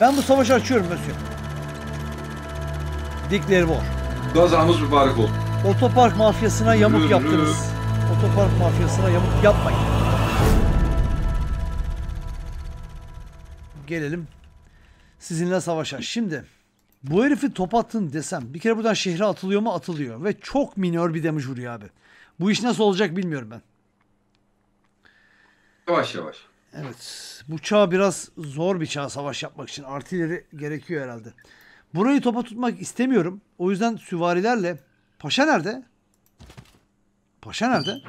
Ben bu savaşı açıyorum Mösyö. Dikleri var. Gazamız mübarek olsun. Otopark mafyasına yamuk yaptınız. Otopark mafyasına yamuk yapmayın. Gelelim sizinle savaşa. Şimdi bu herifi top attın desem bir kere buradan şehre atılıyor mu? Atılıyor. Ve çok minör bir damage vuruyor abi. Bu iş nasıl olacak bilmiyorum ben. Yavaş yavaş. Evet. Bu çağ biraz zor bir çağ savaş yapmak için. Artileri gerekiyor herhalde. Burayı topa tutmak istemiyorum. O yüzden süvarilerle... Paşa nerede? Paşa nerede?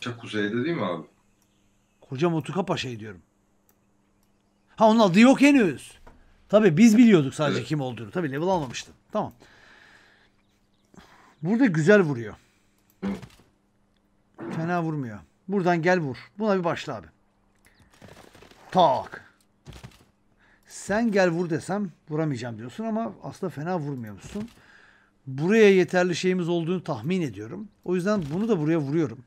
Paşa kuzeyde değil mi abi? Koca Motuka Paşa'yı diyorum. Ha onun adı yok henüz. Tabi biz biliyorduk sadece evet. kim olduğunu. Tabi level almamıştım. Tamam. Burada güzel vuruyor. Fena vurmuyor. Buradan gel vur. Buna bir başla abi. Tak. Sen gel vur desem vuramayacağım diyorsun ama aslında fena vurmuyormuşsun. Buraya yeterli şeyimiz olduğunu tahmin ediyorum. O yüzden bunu da buraya vuruyorum.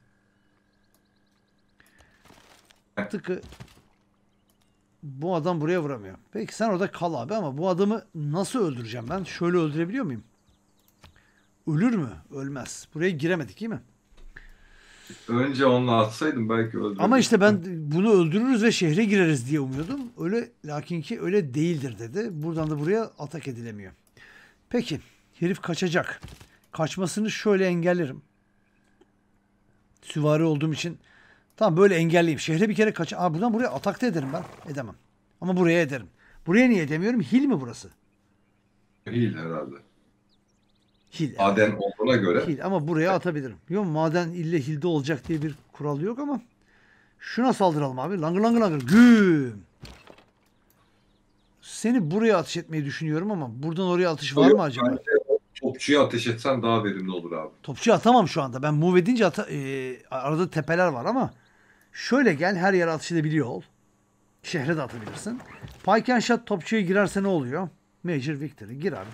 Tıkı bu adam buraya vuramıyor. Peki sen orada kal abi ama bu adamı nasıl öldüreceğim ben? Şöyle öldürebiliyor muyum? Ölür mü? Ölmez. Buraya giremedik değil mi? Önce onunla atsaydım belki öldürürdüm. Ama işte ben bunu öldürürüz ve şehre gireriz diye umuyordum. Öyle lakin ki öyle değildir dedi. Buradan da buraya atak edilemiyor. Peki herif kaçacak. Kaçmasını şöyle engellerim. Süvari olduğum için tamam böyle engelleyeyim. Şehre bir kere kaç. Aa, buradan buraya atak da ederim ben. Edemem. Ama buraya ederim. Buraya niye edemiyorum? Hil mi burası? Hil herhalde. Hil. Maden evet. olduğuna göre. Hil ama buraya atabilirim. Yok maden ille hilde olacak diye bir kural yok ama şuna saldıralım abi. Langır langır langır. Güm. Seni buraya ateş etmeyi düşünüyorum ama buradan oraya atış var yok, mı acaba? Bence topçuya ateş etsen daha verimli olur abi. Topçuya atamam şu anda. Ben move edince ata, e, arada tepeler var ama şöyle gel her yere atış edebiliyor ol. Şehre de atabilirsin. Pike and shot topçuya girerse ne oluyor? Major Victory. Gir abi.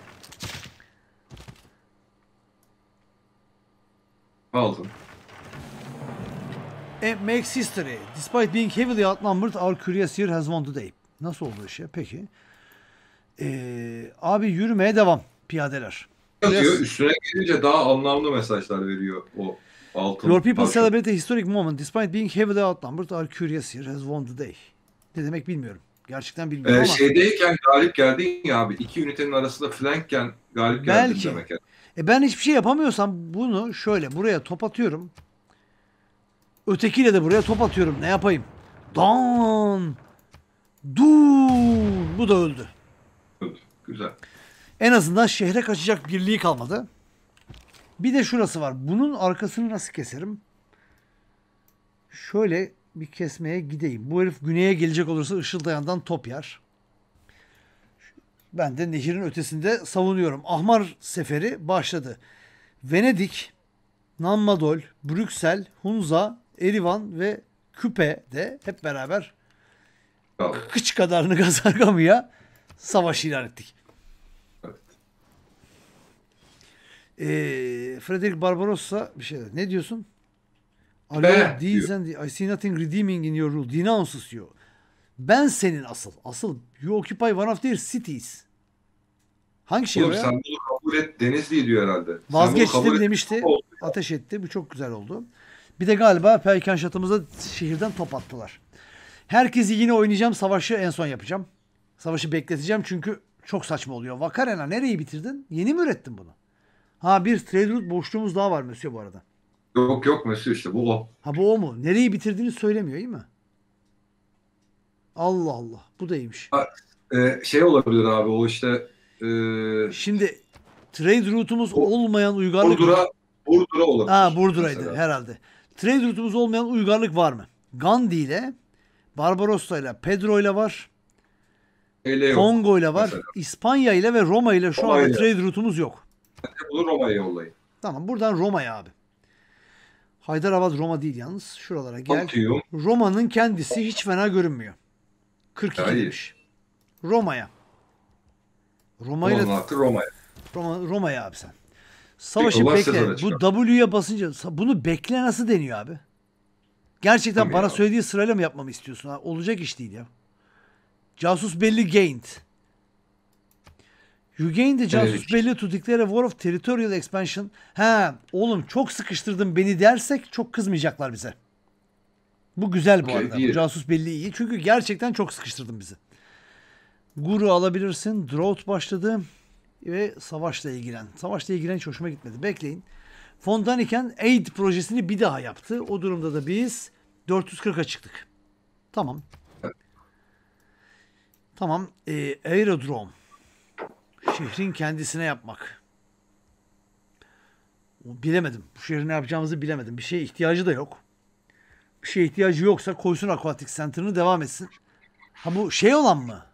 Aldım. It e, makes history. Despite being heavily outnumbered, our curiosity has won the day. Nasıl oldu iş Peki. Ee, abi yürümeye devam piyadeler. Biraz... üstüne gelince daha anlamlı mesajlar veriyor o altın. Your people parça. celebrate a historic moment. Despite being heavily outnumbered, our curious year has won the day. Ne demek bilmiyorum. Gerçekten bilmiyorum ee, ama. Şeydeyken galip geldin ya abi. İki ünitenin arasında flankken galip Belki. demek. Belki. Yani. E ben hiçbir şey yapamıyorsam bunu şöyle buraya top atıyorum. Ötekiyle de buraya top atıyorum. Ne yapayım? Don. Dun. Bu da öldü. Güzel. En azından şehre kaçacak birliği kalmadı. Bir de şurası var. Bunun arkasını nasıl keserim? Şöyle bir kesmeye gideyim. Bu herif güneye gelecek olursa ışıl dayandan top yer ben de nehirin ötesinde savunuyorum. Ahmar seferi başladı. Venedik, Nanmadol, Brüksel, Hunza, Erivan ve Küpe de hep beraber kıç kadarını Gazargamı'ya savaş ilan ettik. Evet. Ee, Frederick Barbarossa bir şey dedi. Ne diyorsun? Alo, diyor. I see nothing redeeming in your rule. Denounces you. Ben senin asıl. Asıl you occupy one of their cities. Hangi şehir Oğlum, ya? sen bunu kabul et Denizli diyor herhalde. Vazgeçtim demişti. Et. Ateş etti. Bu çok güzel oldu. Bir de galiba Pelikan şatımıza şehirden top attılar. Herkesi yine oynayacağım. Savaşı en son yapacağım. Savaşı bekleteceğim çünkü çok saçma oluyor. Vakarena nereyi bitirdin? Yeni mi ürettin bunu? Ha bir trade route boşluğumuz daha var Mösyö bu arada. Yok yok Mösyö işte bu o. Ha bu o mu? Nereyi bitirdiğini söylemiyor değil mi? Allah Allah. Bu da iyiymiş. Ha, e, şey olabilir abi o işte ee, Şimdi trade route'umuz olmayan uygarlık... Burdur'a Burdur'a olabilir. Ha Burdur'aydı mesela. herhalde. Trade route'umuz olmayan uygarlık var mı? Gandhi ile, Barbarossa ile, Pedro ile var. Öyle Kongo ile var. Mesela. İspanya ile ve Roma ile şu Roma anda trade route'umuz yok. Bunu Roma'ya yollayın. Tamam buradan Roma'ya abi. Haydarabad Roma değil yalnız. Şuralara gel. Roma'nın kendisi hiç fena görünmüyor. 42 Hayır. demiş. Roma'ya. Roma ile Roma'ya. Roma Roma'ya abi sen. Savaşı bekle. Bu W'ye basınca bunu bekle nasıl deniyor abi? Gerçekten Tabii bana ya. söylediği sırayla mı yapmamı istiyorsun? Ha? Olacak iş değil ya. Casus belli gained. You gained the casus evet. belli to declare a war of territorial expansion. Ha oğlum çok sıkıştırdın beni dersek çok kızmayacaklar bize. Bu güzel bu okay, arada. Bu casus belli iyi. Çünkü gerçekten çok sıkıştırdın bizi. Guru alabilirsin. Drought başladı. Ve savaşla ilgilen. Savaşla ilgilen hiç hoşuma gitmedi. Bekleyin. Fontaniken Aid projesini bir daha yaptı. O durumda da biz 440'a çıktık. Tamam. Tamam. E, aerodrom. Şehrin kendisine yapmak. Bilemedim. Bu şehrin ne yapacağımızı bilemedim. Bir şeye ihtiyacı da yok. Bir şeye ihtiyacı yoksa koysun Aquatic Center'ını devam etsin. Ha bu şey olan mı?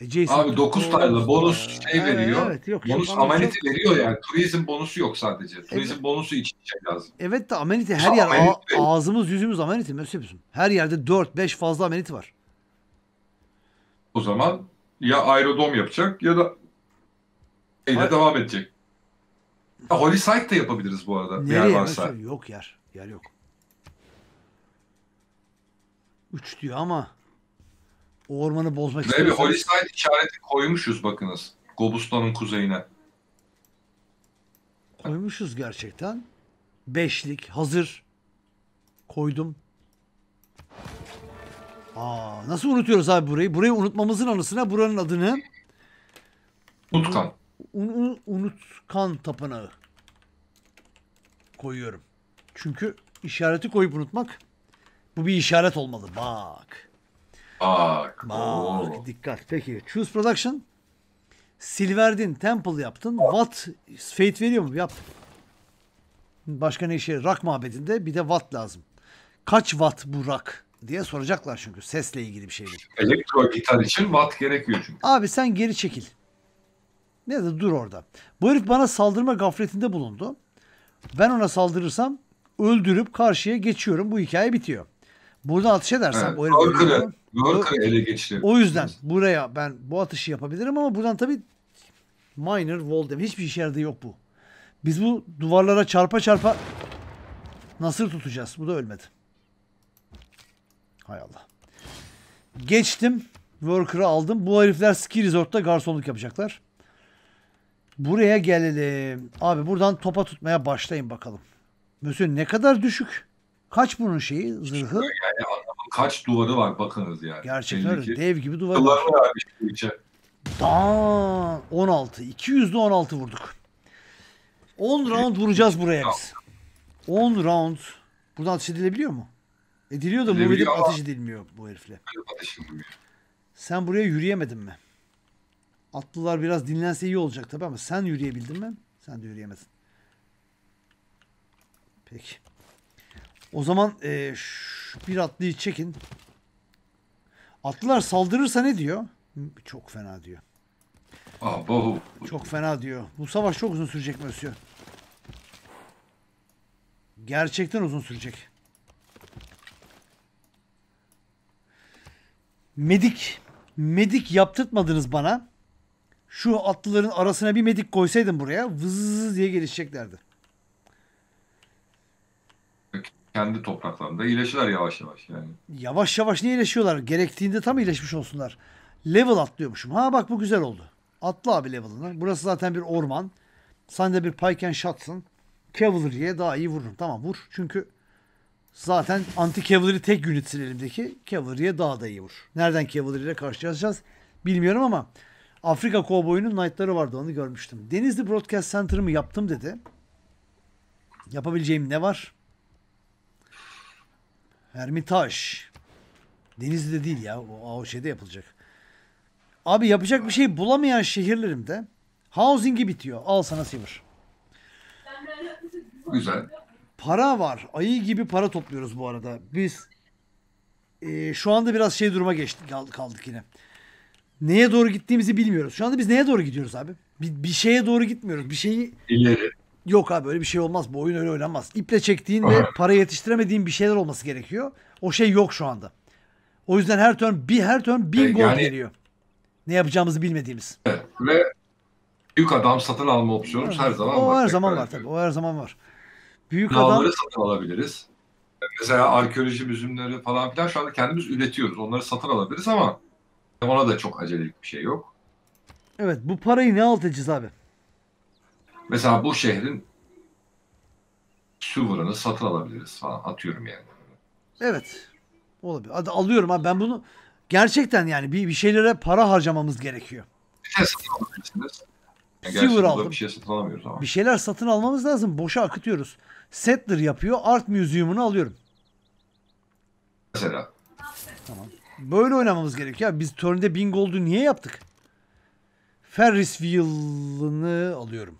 E, Jason Abi 9 taylı bonus şey evet, veriyor. Evet, yok, bonus yok, çok... veriyor yani. Turizm bonusu yok sadece. Turizm evet. bonusu için şey lazım. Evet de amenity her ya yer amenity. ağzımız yüzümüz amenity mi? Şey her yerde 4-5 fazla amenity var. O zaman ya aerodom yapacak ya da ile devam edecek. Holy Site de yapabiliriz bu arada. Nereye? Yer varsa. Yok yer. Yer yok. 3 diyor ama o ormanı bozmak Ve istiyorsanız... bir Holstein işareti koymuşuz bakınız. Gobustan'ın kuzeyine. Koymuşuz gerçekten. Beşlik hazır. Koydum. Aa, nasıl unutuyoruz abi burayı? Burayı unutmamızın anısına buranın adını... Unutkan. Un, un, unutkan Tapınağı koyuyorum. Çünkü işareti koyup unutmak bu bir işaret olmalı. Bak. Bak. Bak oo. dikkat. Peki Choose Production. Silverdin Temple yaptın. Watt Fate veriyor mu? Yap. Başka ne işe? Rak mabedinde bir de Watt lazım. Kaç Watt bu rak? diye soracaklar çünkü. Sesle ilgili bir şey bu. Elektro gitar için Watt gerekiyor çünkü. Abi sen geri çekil. Ne de dur orada. Bu herif bana saldırma gafletinde bulundu. Ben ona saldırırsam öldürüp karşıya geçiyorum. Bu hikaye bitiyor. Buradan atış edersem evet. o Lurker'ı Lurker ele geçirir. O yüzden buraya ben bu atışı yapabilirim ama buradan tabii minor wall dem hiçbir işe yerde yok bu. Biz bu duvarlara çarpa çarpa nasıl tutacağız. Bu da ölmedi. Hay Allah. Geçtim. Worker'ı aldım. Bu herifler ski resort'ta garsonluk yapacaklar. Buraya gelelim. Abi buradan topa tutmaya başlayın bakalım. Mösyö ne kadar düşük. Kaç bunun şeyi şey zırhı? Yani adamın kaç duvarı var bakınız yani. Gerçekten Belli dev gibi duvarı var. Duvarı var işte. Dan 16. 200'de 16 vurduk. 10 round vuracağız buraya biz. 10 round. Buradan ateş edilebiliyor mu? Ediliyor da bu edip ateş edilmiyor bu herifle. Ateş edilmiyor. Sen buraya yürüyemedin mi? Atlılar biraz dinlense iyi olacak tabii ama sen yürüyebildin mi? Sen de yürüyemedin. Peki. O zaman e, bir atlıyı çekin. Atlılar saldırırsa ne diyor? Çok fena diyor. Abo. Çok fena diyor. Bu savaş çok uzun sürecek Mösyö. Gerçekten uzun sürecek. Medik. Medik yaptırtmadınız bana. Şu atlıların arasına bir medik koysaydın buraya vız diye gelişeceklerdi. kendi topraklarında iyileşirler yavaş yavaş yani. Yavaş yavaş ne iyileşiyorlar? Gerektiğinde tam iyileşmiş olsunlar. Level atlıyormuşum. Ha bak bu güzel oldu. Atla abi level'ını. Burası zaten bir orman. Sen de bir payken and shotsın. Cavalry'ye daha iyi vururum. Tamam vur. Çünkü zaten anti cavalry tek unitsin elimdeki. Cavalry'ye daha da iyi vur. Nereden cavalry ile karşılaşacağız bilmiyorum ama Afrika Cowboy'unun Knight'ları vardı onu görmüştüm. Denizli Broadcast Center'ımı yaptım dedi. Yapabileceğim ne var? Ermitaş. Denizli'de değil ya. O, o şeyde yapılacak. Abi yapacak bir şey bulamayan şehirlerimde housing'i bitiyor. Al sana Sivir. Güzel. Para var. Ayı gibi para topluyoruz bu arada. Biz e, şu anda biraz şey duruma geçtik kaldık yine. Neye doğru gittiğimizi bilmiyoruz. Şu anda biz neye doğru gidiyoruz abi? Bir, bir şeye doğru gitmiyoruz. Bir şeyi ileri. Yok abi öyle bir şey olmaz. Bu oyun öyle oynanmaz. İple çektiğin ve para yetiştiremediğin bir şeyler olması gerekiyor. O şey yok şu anda. O yüzden her turn bir her turn bin e, gol yani, geliyor. Ne yapacağımızı bilmediğimiz. Ve büyük adam satın alma opsiyonu her zaman o var. O her zaman var tabii. O her zaman var. Büyük Dağları adam satın alabiliriz. Mesela arkeoloji müzümleri falan filan şu anda kendimiz üretiyoruz. Onları satın alabiliriz ama ona da çok acelelik bir şey yok. Evet bu parayı ne alt edeceğiz abi? Mesela bu şehrin Suvor'unu satın alabiliriz falan atıyorum yani. Evet. Olabilir. alıyorum abi ben bunu gerçekten yani bir, bir şeylere para harcamamız gerekiyor. Bir şey satın alabilirsiniz. Yani aldım. Bir, şey satın alamıyoruz ama. bir şeyler satın almamız lazım. Boşa akıtıyoruz. Settler yapıyor. Art Museum'unu alıyorum. Mesela. Tamam. Böyle oynamamız gerekiyor. Biz Biz Turn'de Bingold'u niye yaptık? Ferris Wheel'ını alıyorum.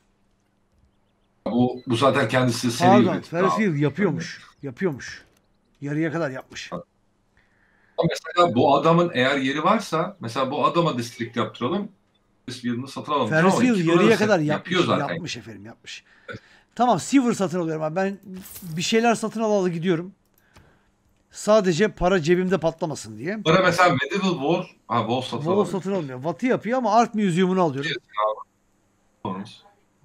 Bu, bu zaten kendisi seri Pardon, Ferris Hill yapıyormuş. Yapıyormuş. Yarıya kadar yapmış. Ama mesela bu adamın eğer yeri varsa mesela bu adama district yaptıralım. Ferris Hill'ını satın alalım. Ferris Hill yarıya kadar yapmış, yapıyor zaten. Yapmış efendim yapmış. Evet. Tamam Silver satın alıyorum abi. Ben bir şeyler satın alalı gidiyorum. Sadece para cebimde patlamasın diye. Para mesela Medieval War, ha, War satın War satın almıyor. Watt'ı yapıyor ama Art Museum'unu alıyorum. Evet,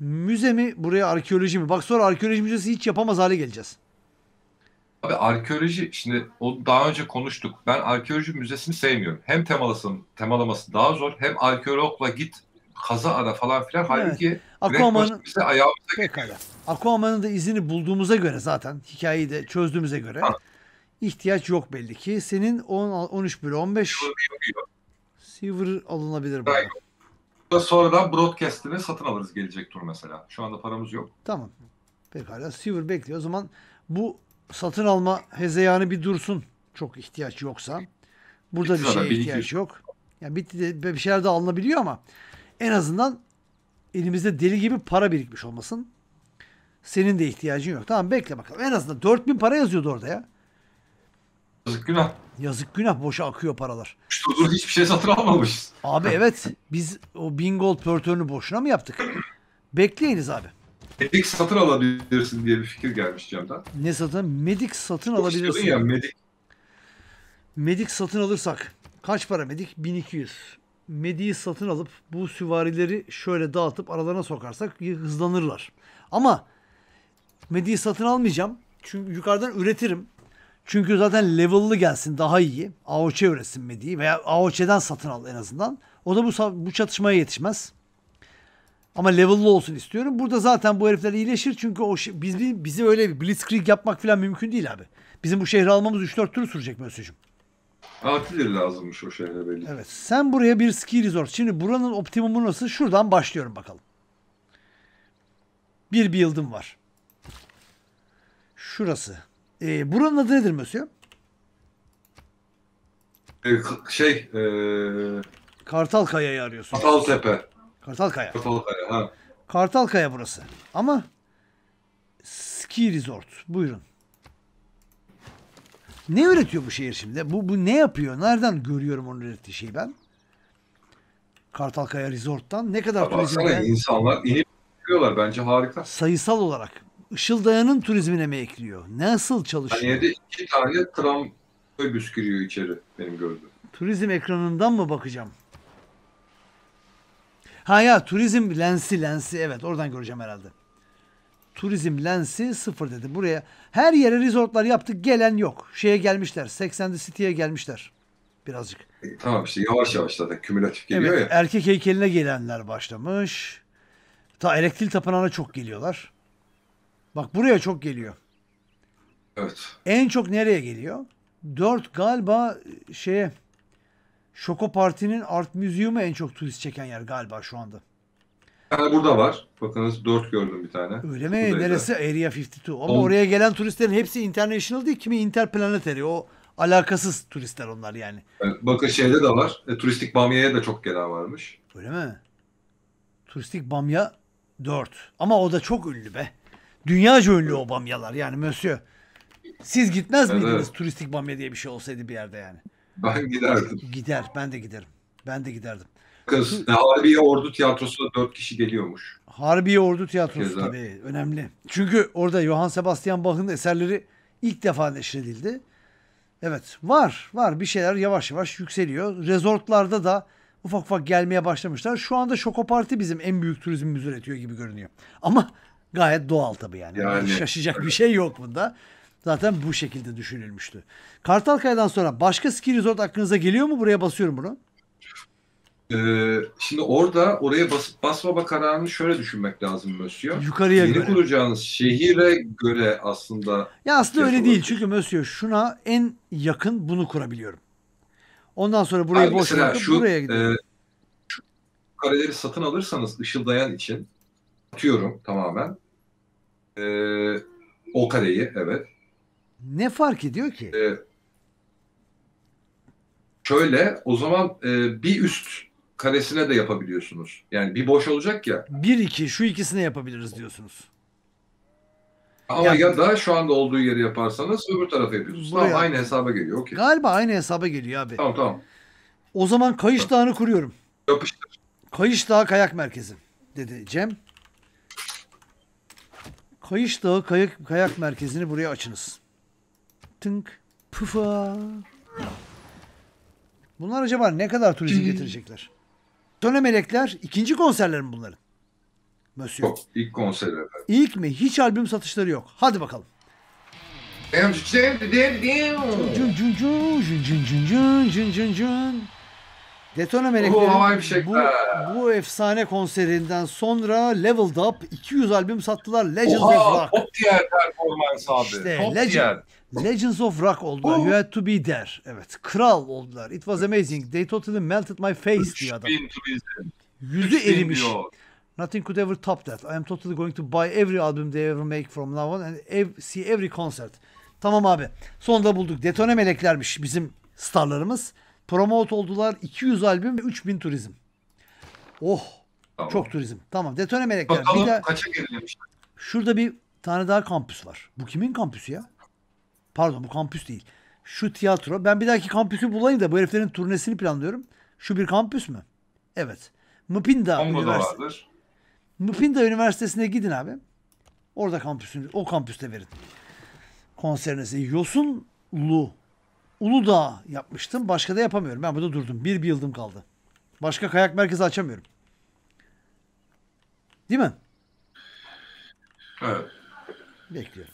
Müze mi buraya arkeoloji mi? Bak sonra arkeoloji müzesi hiç yapamaz hale geleceğiz. Abi arkeoloji şimdi o daha önce konuştuk. Ben arkeoloji müzesini sevmiyorum. Hem temalasın, temalaması daha zor hem arkeologla git kaza ara falan filan. Halbuki Aquaman'ın bize ayağımıza pekala. Aquaman'ın da izini bulduğumuza göre zaten hikayeyi de çözdüğümüze göre ha. ihtiyaç yok belli ki. Senin 10, 13 bölü 15 Silver, alınabilir. Burada sonradan broadcast'ini satın alırız gelecek tur mesela. Şu anda paramız yok. Tamam. Pekala. Silver bekliyor. O zaman bu satın alma hezeyanı bir dursun. Çok ihtiyaç yoksa. Burada bitti bir şeye ihtiyaç iki. yok. Yani bitti de bir şeyler de alınabiliyor ama en azından elimizde deli gibi para birikmiş olmasın. Senin de ihtiyacın yok. Tamam bekle bakalım. En azından 4000 para yazıyordu orada ya. Yazık günah. Yazık günah boşa akıyor paralar. Şudur hiçbir şey satın almamışız. Abi evet biz o bingold pörtörünü boşuna mı yaptık? Bekleyiniz abi. Medik satın alabilirsin diye bir fikir gelmiş Cem'den. Ne satın? Medik satın Çok alabilirsin. ya medik. Medik satın alırsak. Kaç para medik? 1200. Medik'i satın alıp bu süvarileri şöyle dağıtıp aralarına sokarsak hızlanırlar. Ama Medik'i satın almayacağım. Çünkü yukarıdan üretirim. Çünkü zaten level'lı gelsin daha iyi. AOC üretilmediği veya AOC'den satın al en azından. O da bu, bu çatışmaya yetişmez. Ama level'lı olsun istiyorum. Burada zaten bu herifler iyileşir çünkü o şey- biz, bizi öyle bir blitzkrieg yapmak falan mümkün değil abi. Bizim bu şehri almamız 3-4 tur sürecek Mösyö'cüğüm. Artillery lazımmış o şehre belli. Evet. Sen buraya bir ski resort. Şimdi buranın optimumu nasıl? Şuradan başlıyorum bakalım. Bir build'ım var. Şurası. E, buranın adı nedir Mösyö? Ee, şey e, Kartal Kaya'yı arıyorsun. Kartal Tepe. Kartal Kaya. Kartal Kaya ha. Kartal Kaya burası. Ama ski resort. Buyurun. Ne üretiyor bu şehir şimdi? Bu, bu ne yapıyor? Nereden görüyorum onun ürettiği şeyi ben? Kartalkaya Resort'tan ne kadar Baksana insanlar inip çıkıyorlar bence harika. sayısal olarak Işıldayan'ın turizmine mi ekliyor? Nasıl çalışıyor? Saniyede iki tane tram otobüs giriyor içeri benim gördüğüm. Turizm ekranından mı bakacağım? Ha ya turizm lensi lensi evet oradan göreceğim herhalde. Turizm lensi sıfır dedi. Buraya her yere resortlar yaptık gelen yok. Şeye gelmişler 80'li City'ye gelmişler birazcık. E, tamam işte yavaş yavaş zaten kümülatif geliyor evet, ya. Erkek heykeline gelenler başlamış. Ta elektrik Tapınağı'na çok geliyorlar. Bak buraya çok geliyor. Evet. En çok nereye geliyor? 4 galiba e, şeye Şoko Parti'nin Art Müziği'me en çok turist çeken yer galiba şu anda. Yani burada var. Bakınız 4 gördüm bir tane. Öyle mi? Buradaydı. Neresi? Area 52. Ama On... oraya gelen turistlerin hepsi international değil. Kimi interplanetary. O alakasız turistler onlar yani. bakın şeyde de var. E, turistik Bamya'ya da çok gelen varmış. Öyle mi? Turistik Bamya 4. Ama o da çok ünlü be. Dünya ünlü o bamyalar yani Mösyö. Siz gitmez evet. miydiniz turistik bamya diye bir şey olsaydı bir yerde yani? Ben giderdim. Gider. Ben de giderim. Ben de giderdim. Kız e, Harbiye Ordu Tiyatrosu'na dört kişi geliyormuş. Harbiye Ordu Tiyatrosu Keza. tabii önemli. Çünkü orada Johann Sebastian Bach'ın eserleri ilk defa neşredildi. Evet var var bir şeyler yavaş yavaş yükseliyor. Rezortlarda da ufak ufak gelmeye başlamışlar. Şu anda Şoko Parti bizim en büyük turizmimizi üretiyor gibi görünüyor. Ama Gayet doğal tabii yani. Hani yani. Şaşacak bir şey yok bunda. Zaten bu şekilde düşünülmüştü. Kartalkaya'dan sonra başka ski resort aklınıza geliyor mu? Buraya basıyorum bunu. Ee, şimdi orada oraya basıp basmama kararını şöyle düşünmek lazım Mösyö. Yukarıya Yeni göre. kuracağınız şehire göre aslında. Ya aslında öyle değil çünkü Mösyö şuna en yakın bunu kurabiliyorum. Ondan sonra burayı boş bırakıp şu, buraya gidiyorum. E, şu kareleri satın alırsanız ışıldayan için atıyorum tamamen. Ee, o kareyi evet. Ne fark ediyor ki? Ee, şöyle o zaman e, bir üst karesine de yapabiliyorsunuz. Yani bir boş olacak ya. Bir iki şu ikisine yapabiliriz diyorsunuz. Ama yani, ya da şu anda olduğu yeri yaparsanız öbür tarafa yapıyorsunuz. Tamam, aynı hesaba geliyor. Okay. Galiba aynı hesaba geliyor abi. Tamam tamam. O zaman Kayış tamam. Dağı'nı kuruyorum. Yapıştır. Kayış Dağı Kayak Merkezi dedi Cem. Kayış Dağı kayak, kayak merkezini buraya açınız. Tınk. Pufa. Bunlar acaba ne kadar turizm getirecekler? Töne melekler ikinci konserleri mi bunların? Monsieur. Yok ilk konserleri. İlk mi? Hiç albüm satışları yok. Hadi bakalım. Cun cun cun cun cun cun cun cun cun cun Detone Meleklerin şey. bu, bu efsane konserinden sonra Leveled Up 200 albüm sattılar. Legends Oha, of Rock. Top tier performans abi. İşte top Legend, tier. Legends of Rock oldular. Oh. You had to be there. Evet. Kral oldular. It was amazing. They totally melted my face diye adam. Yüzü erimiş. Nothing could ever top that. I am totally going to buy every album they ever make from now on and ev- see every concert. Tamam abi. Sonunda bulduk. Detone meleklermiş bizim starlarımız. Promote oldular 200 albüm ve 3000 turizm. Oh. Tamam. Çok turizm. Tamam. Detone melekler. bir de, kaça Şurada bir tane daha kampüs var. Bu kimin kampüsü ya? Pardon bu kampüs değil. Şu tiyatro. Ben bir dahaki kampüsü bulayım da bu heriflerin turnesini planlıyorum. Şu bir kampüs mü? Evet. Mıpinda Üniversitesi. Mıpinda Üniversitesi'ne gidin abi. Orada kampüsünü, o kampüste verin. Konserinizi. Yosunlu Uludağ yapmıştım. Başka da yapamıyorum. Ben burada durdum. Bir bir yıldım kaldı. Başka kayak merkezi açamıyorum. Değil mi? Evet. Bekliyorum.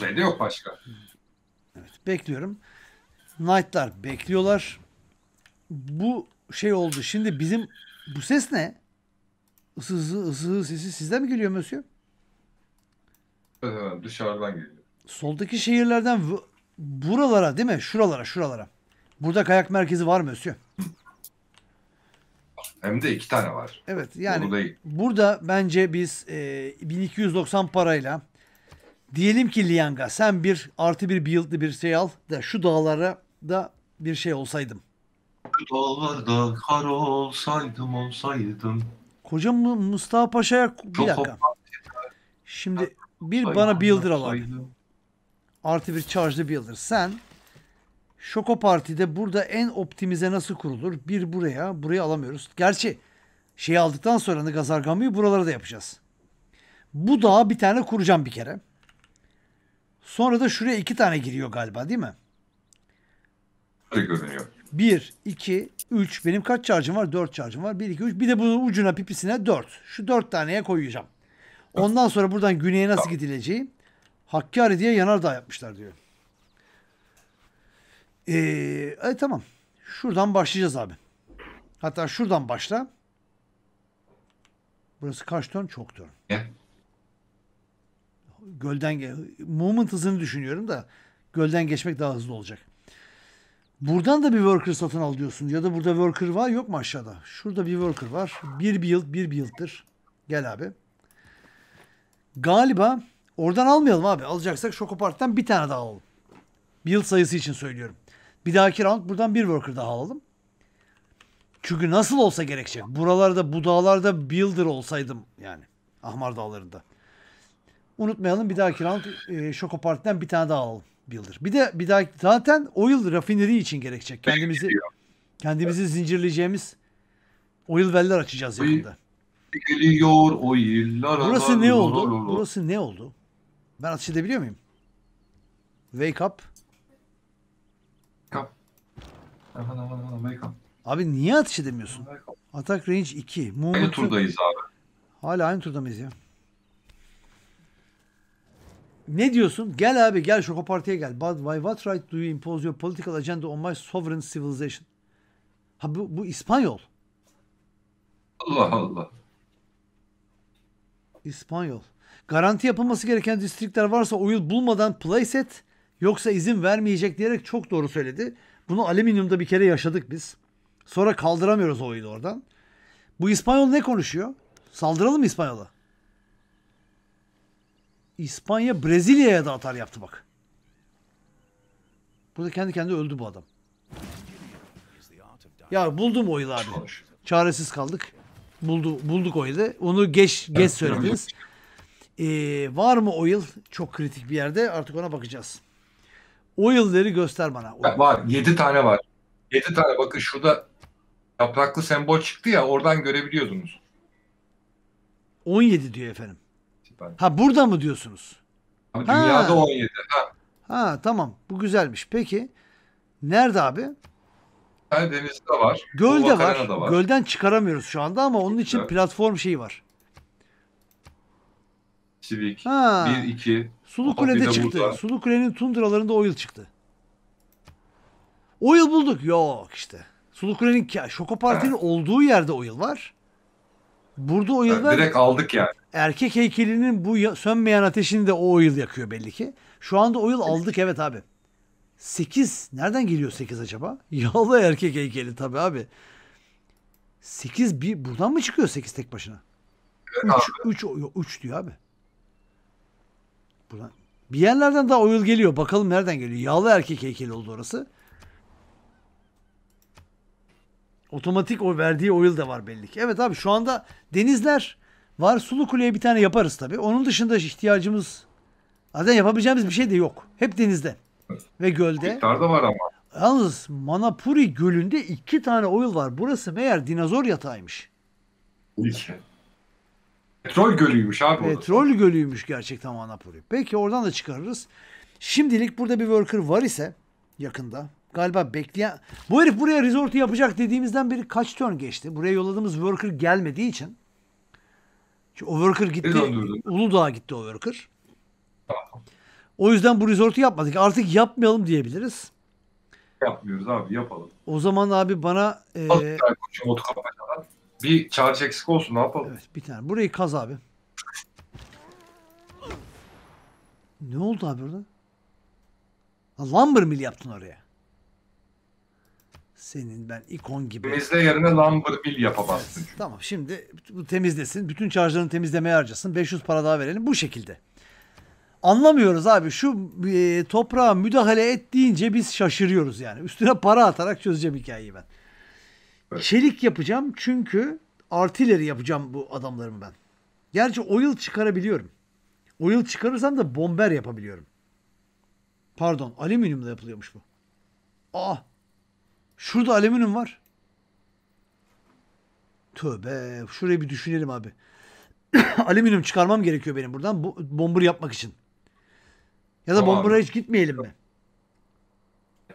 Ne de yok başka. Evet bekliyorum. Knight'lar bekliyorlar. Bu şey oldu. Şimdi bizim bu ses ne? Isı ısı ısı sesi sizden mi geliyor Mösyö? Evet, dışarıdan geliyor. Soldaki şehirlerden buralara değil mi? Şuralara şuralara. Burada kayak merkezi var mı Özgür? Hem de iki tane var. Evet yani Buradayım. burada bence biz e, 1290 parayla diyelim ki Lianga sen bir artı bir build'lı bir şey al da şu dağlara da bir şey olsaydım. Şu dağlarda kar olsaydım olsaydım. Kocam Mustafa Paşa'ya bir dakika. Şimdi bir bana builder al abi artı bir charge'lı builder. Sen Şoko Parti'de burada en optimize nasıl kurulur? Bir buraya, buraya alamıyoruz. Gerçi şeyi aldıktan sonra Gazargamu'yu buralara da yapacağız. Bu dağa bir tane kuracağım bir kere. Sonra da şuraya iki tane giriyor galiba değil mi? Bir, iki, üç. Benim kaç charge'ım var? Dört charge'ım var. Bir, iki, üç. Bir de bunun ucuna pipisine dört. Şu dört taneye koyacağım. Ondan sonra buradan güneye nasıl gidileceği. Hakkari diye yanardağ yapmışlar diyor. Ee, e, tamam. Şuradan başlayacağız abi. Hatta şuradan başla. Burası kaç ton? Çok ton. Yeah. Gölden movement hızını düşünüyorum da gölden geçmek daha hızlı olacak. Buradan da bir worker satın al diyorsun. Ya da burada worker var yok mu aşağıda? Şurada bir worker var. Bir build, bir build'tır. Gel abi. Galiba Oradan almayalım abi. Alacaksak Şoko bir tane daha alalım. Bir yıl sayısı için söylüyorum. Bir dahaki round buradan bir worker daha alalım. Çünkü nasıl olsa gerekecek. Buralarda bu dağlarda builder olsaydım yani. Ahmar dağlarında. Unutmayalım bir dahaki round e, Şoko bir tane daha alalım. Builder. Bir de bir dahaki zaten o yıl rafineri için gerekecek. Kendimizi kendimizi zincirleyeceğimiz oil veller açacağız yakında. Geliyor oil'lar. Burası ne oldu? Burası ne oldu? Ben atış edebiliyor muyum? Wake up. Wake up. Aman aman aman wake up. Abi niye atış edemiyorsun? Atak range 2. Movement'ı... Aynı turdayız abi. Hala aynı turda mıyız ya? Ne diyorsun? Gel abi gel şu partiye gel. But why what right do you impose your political agenda on my sovereign civilization? Ha bu, bu İspanyol. Allah Allah. İspanyol. Garanti yapılması gereken distrikler varsa o yıl bulmadan playset yoksa izin vermeyecek diyerek çok doğru söyledi. Bunu alüminyumda bir kere yaşadık biz. Sonra kaldıramıyoruz o yıl oradan. Bu İspanyol ne konuşuyor? Saldıralım mı İspanyol'a? İspanya Brezilya'ya da atar yaptı bak. Burada kendi kendi öldü bu adam. Ya buldum o abi. Çaresiz kaldık. Buldu, bulduk o yılı. Onu geç geç söylediniz. Ee, var mı o yıl? Çok kritik bir yerde. Artık ona bakacağız. O yılları göster bana. O... Var. yedi tane var. Yedi tane. Bakın şurada yapraklı sembol çıktı ya oradan görebiliyordunuz. 17 diyor efendim. Ha burada mı diyorsunuz? Abi ha. dünyada 17. Ha. ha tamam. Bu güzelmiş. Peki. Nerede abi? Denizde var. Gölde var. var. Gölden çıkaramıyoruz şu anda ama onun için platform şeyi var. Civic, Ha. 1-2. Sulu Kule'de çıktı. burada. Sulu Kule'nin tundralarında oil çıktı. Oil bulduk. Yok işte. Sulu Kule'nin ki- Şoko Parti'nin olduğu yerde oil var. Burada oil var. Direkt aldık yani. Erkek heykelinin bu sönmeyen ateşini de o oil yakıyor belli ki. Şu anda oil aldık evet abi. 8. Nereden geliyor 8 acaba? Yağlı erkek heykeli tabii abi. 8 bir buradan mı çıkıyor 8 tek başına? 3 3 3 diyor abi. Buna, bir yerlerden daha oyul geliyor. Bakalım nereden geliyor. Yağlı erkek heykeli oldu orası. Otomatik o verdiği oyul da var belli ki. Evet abi şu anda denizler var. Sulu Kule'ye bir tane yaparız tabii. Onun dışında ihtiyacımız zaten yapabileceğimiz bir şey de yok. Hep denizde ve gölde. Miktarda var ama. Yalnız Manapuri Gölü'nde iki tane oyul var. Burası meğer dinozor yatağıymış. İki. Petrol gölüymüş abi orada. Petrol gölüymüş gerçekten Vanapuri. Peki oradan da çıkarırız. Şimdilik burada bir worker var ise yakında galiba bekleyen... Bu herif buraya resortu yapacak dediğimizden beri kaç turn geçti? Buraya yolladığımız worker gelmediği için. Çünkü o worker gitti. Uludağ'a gitti o worker. Tamam. O yüzden bu resortu yapmadık. Artık yapmayalım diyebiliriz. Yapmıyoruz abi yapalım. O zaman abi bana... E, bir charge eksik olsun ne yapalım? Evet bir tane. Burayı kaz abi. Ne oldu abi orada? Ha, lumber mill yaptın oraya. Senin ben ikon gibi. Temizle yerine lumber mill yapamazsın. Evet, tamam şimdi bu temizlesin. Bütün çarjlarını temizlemeye harcasın. 500 para daha verelim. Bu şekilde. Anlamıyoruz abi. Şu e, toprağa müdahale et deyince biz şaşırıyoruz yani. Üstüne para atarak çözeceğim hikayeyi ben. Çelik yapacağım çünkü artileri yapacağım bu adamlarımı ben. Gerçi o yıl çıkarabiliyorum. O yıl çıkarırsam da bomber yapabiliyorum. Pardon alüminyumla yapılıyormuş bu. Aa ah, şurada alüminyum var. Tövbe şurayı bir düşünelim abi. alüminyum çıkarmam gerekiyor benim buradan bu, bomber yapmak için. Ya da tamam. bombara hiç gitmeyelim mi?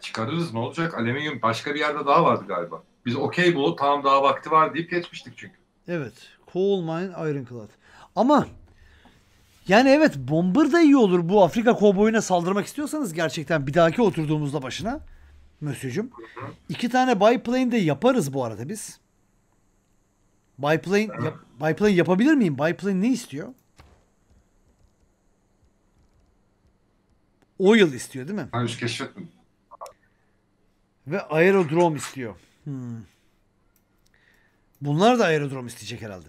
Çıkarırız ne olacak? Alüminyum başka bir yerde daha vardı galiba. Biz okey bulup tamam daha vakti var deyip geçmiştik çünkü. Evet. Coal Mine Ironclad. Ama yani evet Bomber da iyi olur bu Afrika kovboyuna saldırmak istiyorsanız gerçekten bir dahaki oturduğumuzda başına. Mösyöcüm. İki tane biplane de yaparız bu arada biz. Biplane, yap, biplane yapabilir miyim? Biplane ne istiyor? Oil istiyor değil mi? Ben keşfetmedim. Ve aerodrom istiyor. Hmm. Bunlar da aerodrom isteyecek herhalde.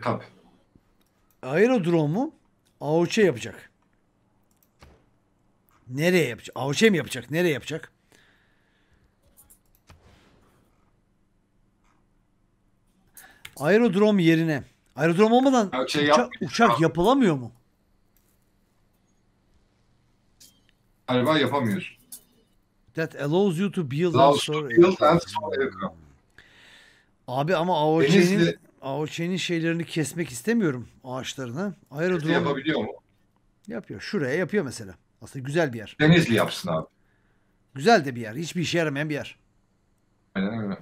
Tabii. Aerodromu AOÇ yapacak. Nereye yapacak? AOÇ mi yapacak? Nereye yapacak? Aerodrom yerine. Aerodrom olmadan AOÇ uça- uçak yapılamıyor mu? Galiba yapamıyoruz. That allows you to build and store. Build and store Abi ama AOC'nin AOC'nin şeylerini kesmek istemiyorum ağaçlarını. Aerodrom yapabiliyor mu? Yapıyor. Şuraya yapıyor mesela. Aslında güzel bir yer. Denizli yapsın abi. Güzel de bir yer. Hiçbir işe yaramayan bir yer. Aynen öyle.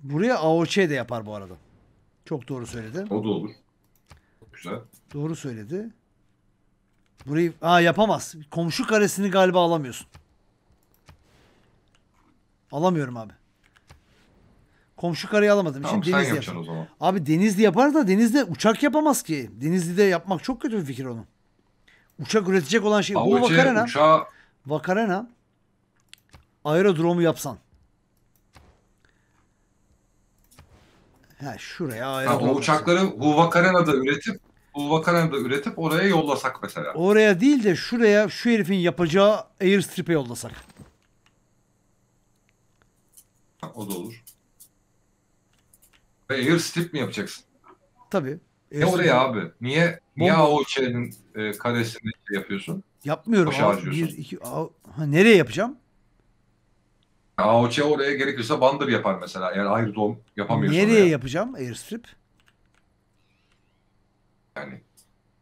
Buraya AOC de yapar bu arada. Çok doğru söyledi. O da olur. Güzel. Doğru söyledi. Burayı aa yapamaz. Komşu karesini galiba alamıyorsun. Alamıyorum abi. Komşu karayı alamadım. Tamam, Şimdi Denizli yapar. Abi Denizli yapar da Denizli uçak yapamaz ki. Denizli'de yapmak çok kötü bir fikir onun. Uçak üretecek olan şey. Bu Avcı Vakarana. uçağı Vakarana. Aerodromu yapsan. Ha şuraya ha, bu o uçakları Huvakarena'da üretip bu Huvakarena'da üretip oraya yollasak mesela. Oraya değil de şuraya şu herifin yapacağı airstrip'e yollasak. O da olur. Ve strip mi yapacaksın? Tabii. Ne oraya abi? Niye niye Bomba- o şeyin e, karesini yapıyorsun? Yapmıyorum. Boşa Al, bir, iki, al. Ha, nereye yapacağım? AOC oraya gerekirse bandır yapar mesela. Eğer ayrı dom yapamıyorsa. Nereye oraya. yapacağım airstrip? Yani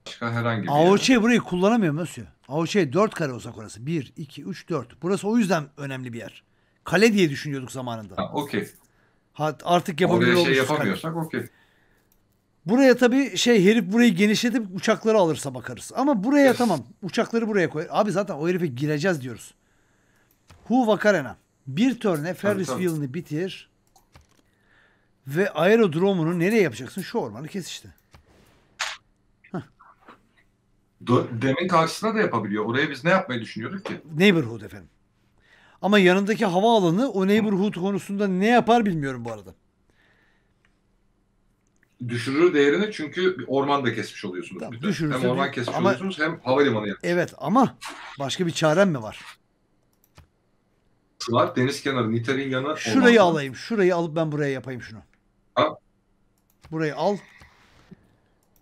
başka herhangi bir AOC burayı kullanamıyorum nasıl? AOC 4 kare uzak orası. 1, 2, 3, 4. Burası o yüzden önemli bir yer. Kale diye düşünüyorduk zamanında. Ha, okey. Artık yapabiliyor Oraya şey yapamıyorsak okey. Buraya tabii şey herif burayı genişletip uçakları alırsa bakarız. Ama buraya yes. tamam. Uçakları buraya koy. Abi zaten o herife gireceğiz diyoruz. Hu Vakarena. Bir törne Ferris Wheel'ını bitir. Ve aerodromunu nereye yapacaksın? Şu ormanı kes işte. Demin karşısına da yapabiliyor. Oraya biz ne yapmayı düşünüyorduk ki? Neighborhood efendim. Ama yanındaki havaalanı o neighborhood konusunda ne yapar bilmiyorum bu arada. Düşürür değerini çünkü orman da kesmiş oluyorsunuz. Tamam, bir düşürür, hem orman kesmiş ama, oluyorsunuz hem havalimanı yapmış. Evet ama başka bir çarem mi var? Var deniz kenarı Niter'in yanı. Şurayı orman. alayım. Şurayı alıp ben buraya yapayım şunu. Ha? Burayı al.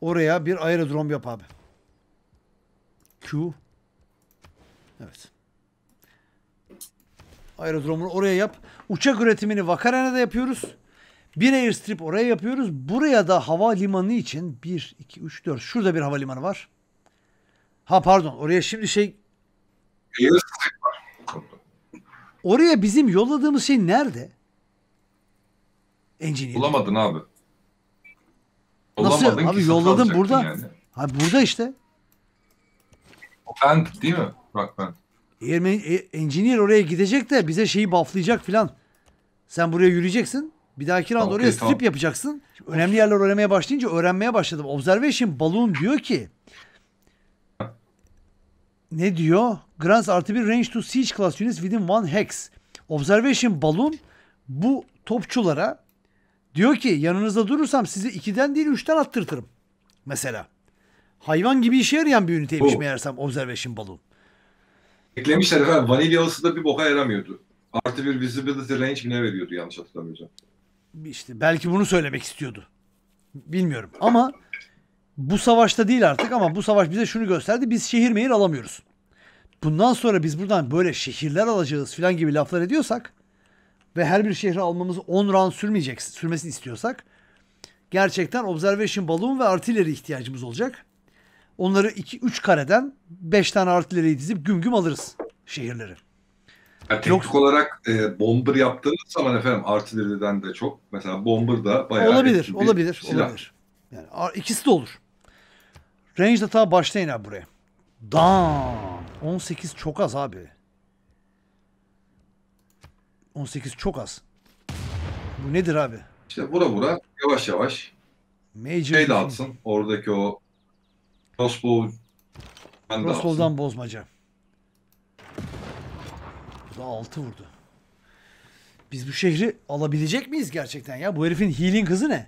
Oraya bir aerodrom yap abi. Q. Evet. Aerodromunu oraya yap. Uçak üretimini Vakarena'da yapıyoruz. Bir airstrip oraya yapıyoruz. Buraya da havalimanı için 1, 2, 3, 4. Şurada bir havalimanı var. Ha pardon oraya şimdi şey... Oraya bizim yolladığımız şey nerede? Engineer. Bulamadın abi. Nasıl? abi yolladım burada. Yani. Ha burada işte. Ben değil mi? bak ben? Eğer engineer oraya gidecek de bize şeyi bufflayacak filan. Sen buraya yürüyeceksin. Bir dahaki round okay, oraya strip tamam. yapacaksın. Şimdi önemli yerler öğrenmeye başlayınca öğrenmeye başladım. Observation balon diyor ki ne diyor? Grants artı bir range to siege class units within one hex. Observation balon bu topçulara diyor ki yanınızda durursam sizi ikiden değil üçten attırtırım. Mesela. Hayvan gibi işe yarayan bir üniteymiş oh. meğersem Observation Balloon. Eklemişler efendim. Vanilyalısı da bir boka yaramıyordu. Artı bir visibility range mi ne veriyordu yanlış hatırlamıyorsam. İşte belki bunu söylemek istiyordu. Bilmiyorum ama bu savaşta değil artık ama bu savaş bize şunu gösterdi. Biz şehir mehir alamıyoruz. Bundan sonra biz buradan böyle şehirler alacağız filan gibi laflar ediyorsak ve her bir şehri almamız 10 round sürmeyecek, sürmesini istiyorsak gerçekten observation balloon ve artileri ihtiyacımız olacak. Onları 2-3 kareden 5 tane artileriyi dizip güm güm alırız şehirleri. Yani teknik Yok. olarak e, bomber yaptığınız zaman efendim artilleriden de çok mesela bomber da bayağı olabilir, olabilir, silah. olabilir. Yani İkisi de olur. Range data başlayın abi buraya. Damn. 18 çok az abi. 18 çok az. Bu nedir abi? İşte vura vura yavaş yavaş Major şey de atsın. Oradaki o Crossbow ben Crossbow'dan bozmaca. Bu da 6 vurdu. Biz bu şehri alabilecek miyiz gerçekten ya? Bu herifin healing kızı ne?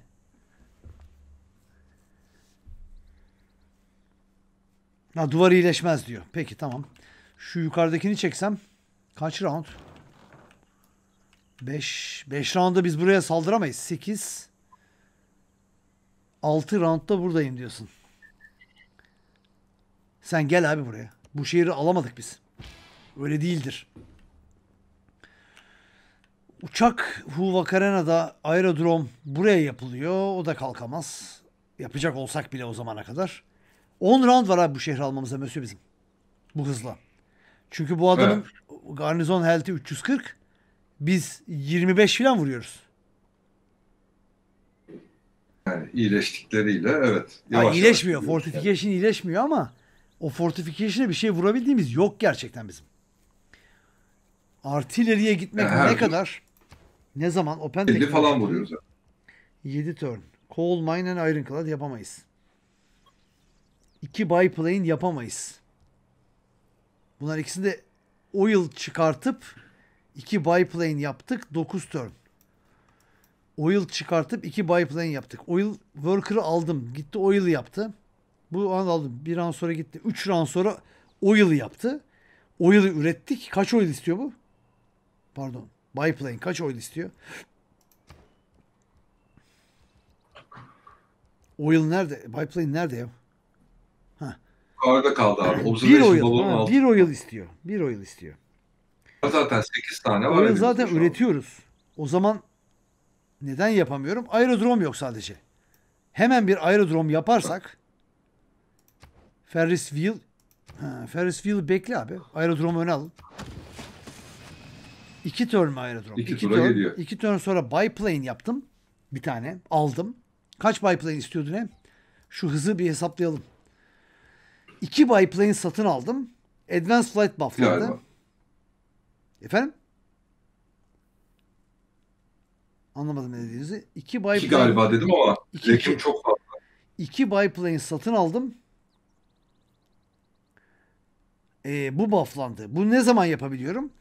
Ha duvar iyileşmez diyor. Peki tamam. Şu yukarıdakini çeksem kaç round? 5 5 roundda biz buraya saldıramayız. 8 6 roundda buradayım diyorsun. Sen gel abi buraya. Bu şehri alamadık biz. Öyle değildir. Uçak Huvakarena'da aerodrom buraya yapılıyor. O da kalkamaz. Yapacak olsak bile o zamana kadar. 10 round var abi bu şehri almamıza Mösyö bizim. Bu hızla. Çünkü bu adamın evet. garnizon health'i 340. Biz 25 falan vuruyoruz. Yani iyileştikleriyle evet. Yavaş yani iyileşmiyor. Yavaş Fortification iyileşmiyor ama o fortifikasyona bir şey vurabildiğimiz yok gerçekten bizim. Artilleriye gitmek Her ne kadar? Ne zaman? Open 50 falan vuruyoruz. 7 turn. Coal Mine and Ironclad yapamayız. 2 biplane yapamayız. Bunlar ikisini de oil çıkartıp 2 biplane yaptık. 9 turn. Oil çıkartıp 2 biplane yaptık. Oil worker'ı aldım. Gitti oil yaptı. Bu an aldı. Bir an sonra gitti. Üç an sonra o oil yaptı. o Oil'ı ürettik. Kaç oil istiyor bu? Pardon. Biplane kaç oil istiyor? Oil nerede? Biplane nerede ya? Ha. Yukarıda kaldı abi. bir oil, ha, bir oil istiyor. Bir oil istiyor. Zaten 8 tane var. Oil zaten üretiyoruz. O zaman neden yapamıyorum? Aerodrom yok sadece. Hemen bir aerodrom yaparsak Ferris Wheel. Ha, Ferris Wheel bekle abi. Aerodromu öne alın. İki turn mü aerodrom? İki, iki turn, geliyor. İki turn sonra biplane yaptım. Bir tane aldım. Kaç biplane istiyordun hem? Şu hızı bir hesaplayalım. İki biplane satın aldım. Advanced Flight buff'larda. Efendim? Anlamadım ne dediğinizi. İki biplane. İki galiba dedim ama. İki, iki, çok fazla. İki biplane satın aldım e, bu bufflandı. Bunu ne zaman yapabiliyorum?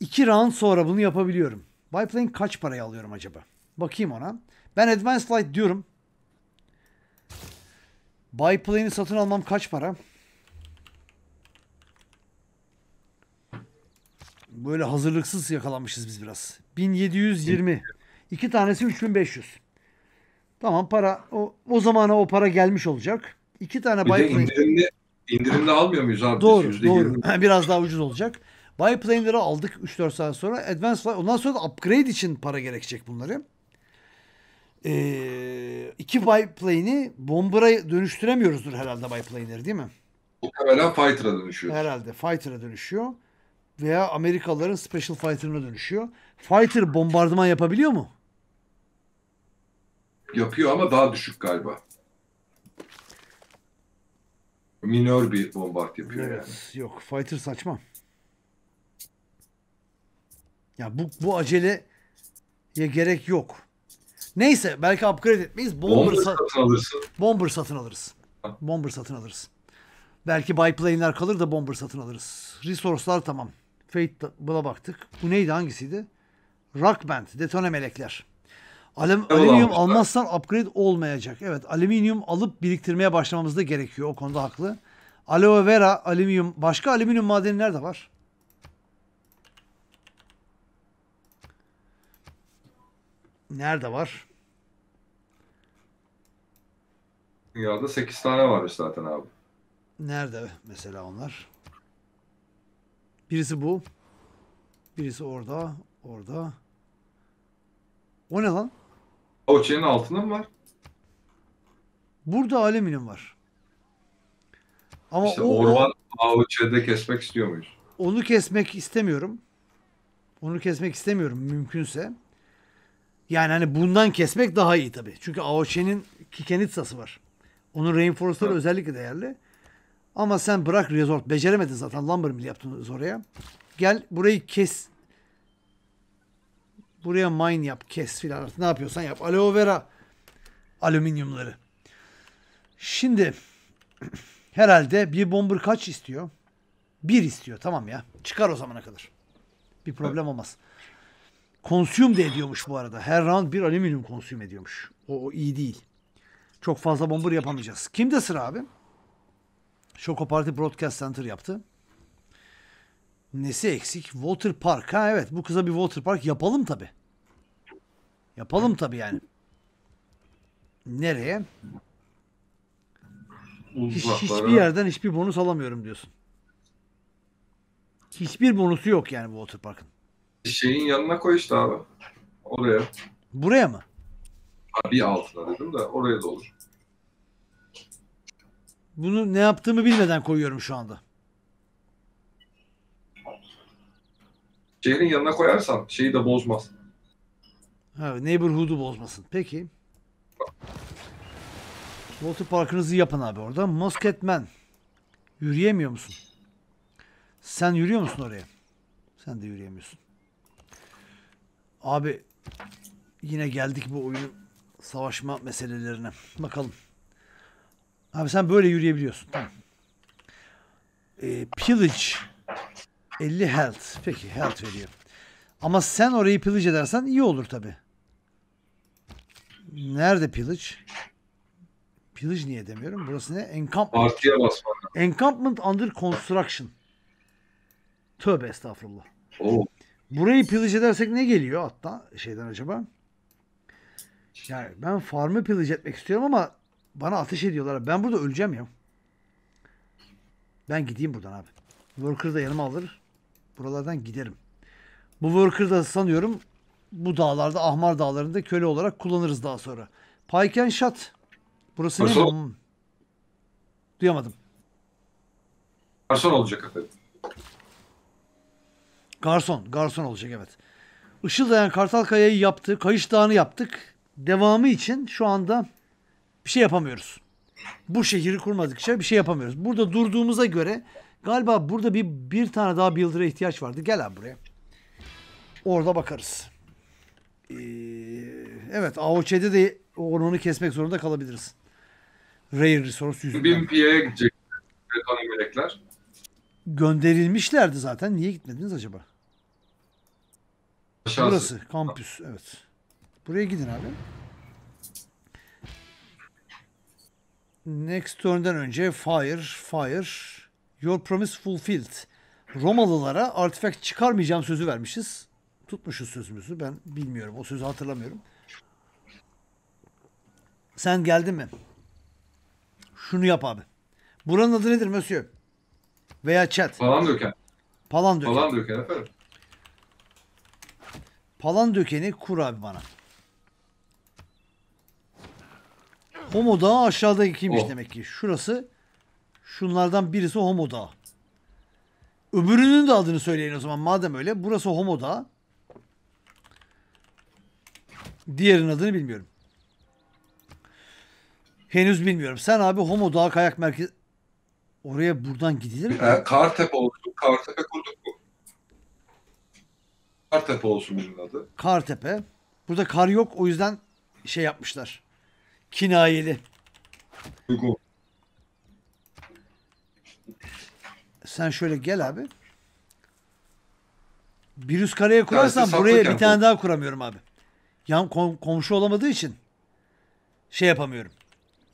İki round sonra bunu yapabiliyorum. Biplaying kaç paraya alıyorum acaba? Bakayım ona. Ben Advanced Light diyorum. Biplane'i satın almam kaç para? Böyle hazırlıksız yakalanmışız biz biraz. 1720. İki tanesi 3500. Tamam para o, o zamana o para gelmiş olacak. İki tane bir biplane. İndirimde almıyor muyuz abi? Doğru biz? doğru. biraz daha ucuz olacak. Biplane'ları aldık 3-4 saat sonra. Advanced Flight. Ondan sonra da upgrade için para gerekecek bunları. Ee, iki biplane'i bombara dönüştüremiyoruzdur herhalde biplane'leri değil mi? Muhtemelen fighter'a dönüşüyor. Herhalde fighter'a dönüşüyor. Veya Amerikalıların special fighter'ına dönüşüyor. Fighter bombardıman yapabiliyor mu? Yapıyor ama daha düşük galiba. Minor bir bombard yapıyor evet, yani. Yok fighter saçma. Ya bu bu aceleye gerek yok. Neyse belki upgrade etmeyiz. Bomber, Bomber sat satın alırsın. Bomber satın alırız. Ha. Bomber satın alırız. Belki biplane'ler kalır da bomber satın alırız. Resource'lar tamam. Fate buna baktık. Bu neydi hangisiydi? Rock Band, Detone Melekler. Alem, alüminyum almazsan upgrade olmayacak. Evet alüminyum alıp biriktirmeye başlamamız da gerekiyor. O konuda haklı. Aloe vera, alüminyum. Başka alüminyum madeni nerede var? Nerede var? Dünyada 8 tane varmış zaten abi. Nerede mesela onlar? Birisi bu. Birisi orada. Orada. O ne lan? Avuçenin altında var? Burada alüminyum var. Ama İşte o, Orvan Avuçe'de kesmek istiyor muyuz? onu kesmek istemiyorum. Onu kesmek istemiyorum mümkünse. Yani hani bundan kesmek daha iyi tabii. Çünkü AOC'nin Kikenitsa'sı var. Onun reinforceları evet. özellikle değerli. Ama sen bırak resort. Beceremedin zaten. Lumber mill yaptınız oraya. Gel burayı kes Buraya mine yap, kes filan artık ne yapıyorsan yap. Aloe vera alüminyumları. Şimdi herhalde bir bomber kaç istiyor? Bir istiyor tamam ya. Çıkar o zamana kadar. Bir problem olmaz. Konsüm de ediyormuş bu arada. Her round bir alüminyum konsüm ediyormuş. O, o iyi değil. Çok fazla bomber yapamayacağız. Kimde sıra abi? Şoko Party Broadcast Center yaptı. Nesi eksik? Water Park. Ha evet bu kıza bir Water Park yapalım tabi. Yapalım tabi yani. Nereye? Hiç, hiçbir yerden hiçbir bonus alamıyorum diyorsun. Hiçbir bonusu yok yani bu waterpark'ın. Şeyin yanına koy işte abi. Oraya. Buraya mı? Ha, bir altına dedim de oraya da olur. Bunu ne yaptığımı bilmeden koyuyorum şu anda. Şehrin yanına koyarsan şeyi de bozmaz. Ha, neighborhood'u bozmasın. Peki. Water parkınızı yapın abi orada. Musketman. Yürüyemiyor musun? Sen yürüyor musun oraya? Sen de yürüyemiyorsun. Abi yine geldik bu oyun savaşma meselelerine. Bakalım. Abi sen böyle yürüyebiliyorsun. Tamam. Ee, pillage. 50 health. Peki health veriyor. Ama sen orayı pillage edersen iyi olur tabii. Nerede pillage? Pillage niye demiyorum? Burası ne? Encampment. Artıya Encampment under construction. Tövbe estağfurullah. Oo. Burayı pillage edersek ne geliyor hatta şeyden acaba? Yani ben farmı pillage etmek istiyorum ama bana ateş ediyorlar. Ben burada öleceğim ya. Ben gideyim buradan abi. Worker da yanıma alır. Buralardan giderim. Bu worker da sanıyorum bu dağlarda Ahmar dağlarında köle olarak kullanırız daha sonra. Paykenşat, Burası Nasıl? ne? Hmm. Duyamadım. Garson olacak efendim. Garson. Garson olacak evet. Işıldayan Kartal Kaya'yı yaptı. Kayış Dağı'nı yaptık. Devamı için şu anda bir şey yapamıyoruz. Bu şehri kurmadıkça şey, bir şey yapamıyoruz. Burada durduğumuza göre galiba burada bir, bir tane daha builder'a ihtiyaç vardı. Gel abi buraya. Orada bakarız. Ee, evet AOC'de de onu kesmek zorunda kalabiliriz. Rare Resource yüzünden. 1000 P'ye gidecek Breton melekler. Gönderilmişlerdi zaten. Niye gitmediniz acaba? Aşağısı. Burası kampüs evet. Buraya gidin abi. Next turn'den önce fire, fire. Your promise fulfilled. Romalılara artifact çıkarmayacağım sözü vermişiz tutmuşuz sözümüzü. Ben bilmiyorum. O sözü hatırlamıyorum. Sen geldin mi? Şunu yap abi. Buranın adı nedir Mösyö? Veya chat. Palandöken. Palandöken. Palandöken efendim. Palandöken'i kur abi bana. Homo Dağı aşağıdakiymiş oh. demek ki. Şurası şunlardan birisi Homo Dağı. Öbürünün de adını söyleyin o zaman madem öyle. Burası Homo Dağı. Diğerinin adını bilmiyorum. Henüz bilmiyorum. Sen abi Homo Dağ Kayak Merkezi... Oraya buradan gidilir mi? E, Kartepe olsun. Kartepe kurduk mu? Kartepe olsun bunun adı. Kartepe. Burada kar yok o yüzden şey yapmışlar. Kinayeli. Uygun. Sen şöyle gel abi. Bir üst kareye kurarsan buraya bir tane daha kuramıyorum abi yan kom, komşu olamadığı için şey yapamıyorum.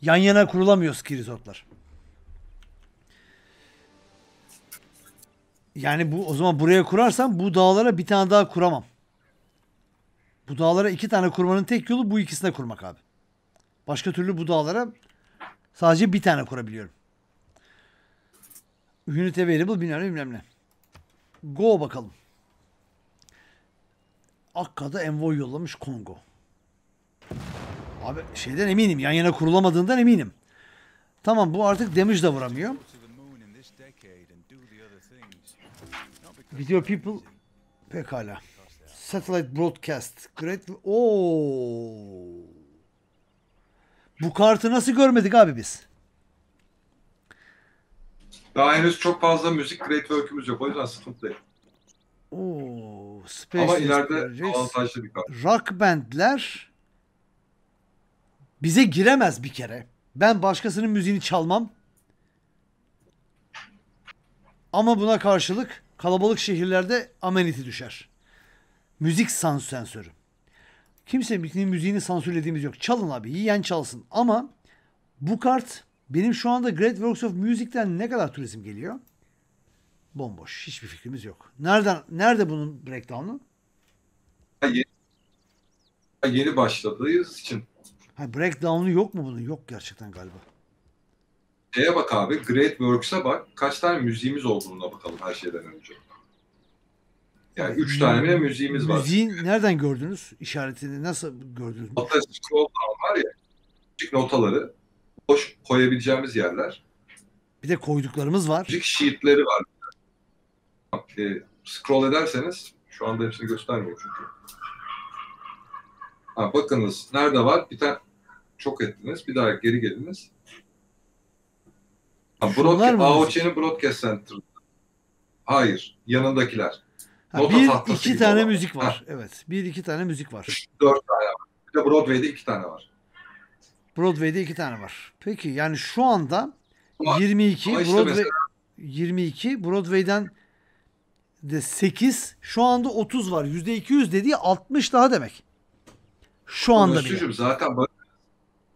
Yan yana kurulamıyoruz ski resortlar. Yani bu o zaman buraya kurarsam bu dağlara bir tane daha kuramam. Bu dağlara iki tane kurmanın tek yolu bu ikisine kurmak abi. Başka türlü bu dağlara sadece bir tane kurabiliyorum. Unit available bilmem ne bilmem ne. Go bakalım. Akka'da envoy yollamış Kongo. Abi şeyden eminim. Yan yana kurulamadığından eminim. Tamam bu artık damage da vuramıyor. Video people pekala. Satellite broadcast. Great. Oo. Bu kartı nasıl görmedik abi biz? Daha henüz çok fazla müzik great work'ümüz yok. O yüzden sıkıntı değil. Oo, Space Ama ileride avantajlı bir kart. Rock bandler bize giremez bir kere. Ben başkasının müziğini çalmam. Ama buna karşılık kalabalık şehirlerde ameniti düşer. Müzik sansürü. Kimsenin müziğini sansürlediğimiz yok. Çalın abi. Yiyen çalsın. Ama bu kart benim şu anda Great Works of Music'ten ne kadar turizm geliyor? Bomboş. Hiçbir fikrimiz yok. Nereden nerede bunun breakdown'u? Yeni, yeni başladığımız için. Ha, breakdown'u yok mu bunun? Yok gerçekten galiba. Şeye bak abi. Great Works'a bak. Kaç tane müziğimiz olduğuna bakalım her şeyden önce. Yani üç tane bile müziğimiz var. Müziğin nereden gördünüz? İşaretini nasıl gördünüz? Nota scroll down var ya. Küçük notaları. Boş koyabileceğimiz yerler. Bir de koyduklarımız var. Müzik sheetleri var bak e, scroll ederseniz şu anda hepsini göstermiyor çünkü. Ha, bakınız nerede var? Bir tane çok ettiniz. Bir daha geri geliniz. Ha, broadca- AOC'nin Broadcast Center. Hayır. Yanındakiler. Ha, Nota bir iki tane olan. müzik var. Ha. Evet. Bir iki tane müzik var. dört tane var. Bir de Broadway'de iki tane var. Broadway'de iki tane var. Peki yani şu anda ama, 22 ama işte Broadway mesela... 22 Broadway'den de 8 şu anda 30 var. %200 dediği 60 daha demek. Şu anda bile. zaten bak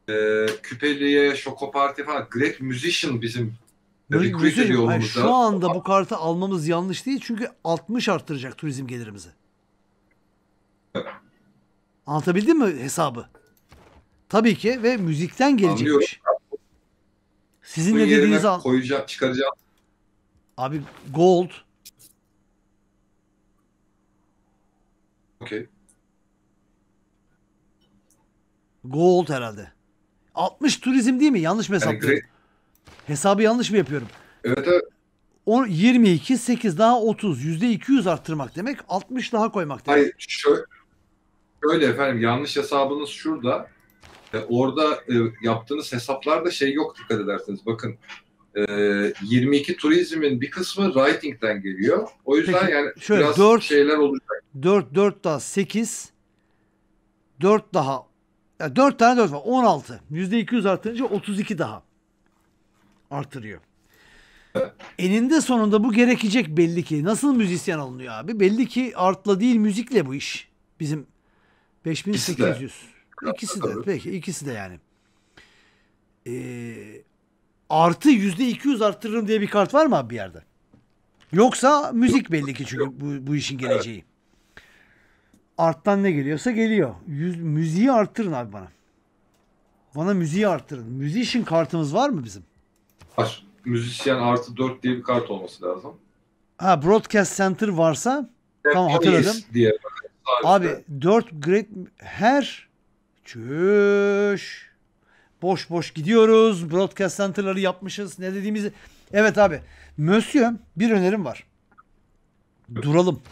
e, Küpeli'ye, Şokoparti falan Great Musician bizim recruit ediyor yani Şu anda bu kartı almamız yanlış değil çünkü 60 arttıracak turizm gelirimizi. Evet. Anlatabildim mi hesabı? Tabii ki ve müzikten gelecekmiş. Sizin Bunun de dediğinizi al. Koyacağım, çıkaracağım. Abi gold, Okey. Gold herhalde. 60 turizm değil mi? Yanlış mı hesaplıyorum? Hesabı yanlış mı yapıyorum? Evet evet. 22, 8 daha 30. %200 arttırmak demek. 60 daha koymak demek. Hayır şöyle, şöyle efendim yanlış hesabınız şurada. E, orada e, yaptığınız hesaplarda şey yok dikkat ederseniz. Bakın e, 22 turizmin bir kısmı writing'den geliyor. O yüzden Peki, yani şöyle, biraz 4, şeyler olacak. 4, 4 daha 8 4 daha yani 4 tane 4 var. 16. %200 artınca 32 daha artırıyor. Eninde sonunda bu gerekecek belli ki. Nasıl müzisyen alınıyor abi? Belli ki artla değil müzikle bu iş. Bizim 5800. İkisi de. İkisi de. Peki ikisi de yani. Ee, artı yüzde iki yüz arttırırım diye bir kart var mı abi bir yerde? Yoksa müzik belli ki çünkü bu, bu işin geleceği. Arttan ne geliyorsa geliyor. Yüz, müziği arttırın abi bana. Bana müziği arttırın. Müzisyen kartımız var mı bizim? Var. Müzisyen artı 4 diye bir kart olması lazım. Ha Broadcast Center varsa evet, tamam hatırladım. Diye. Abi 4 Great her çüş boş boş gidiyoruz. Broadcast center'ları yapmışız. Ne dediğimizi. Evet abi. Monsieur bir önerim var. Duralım.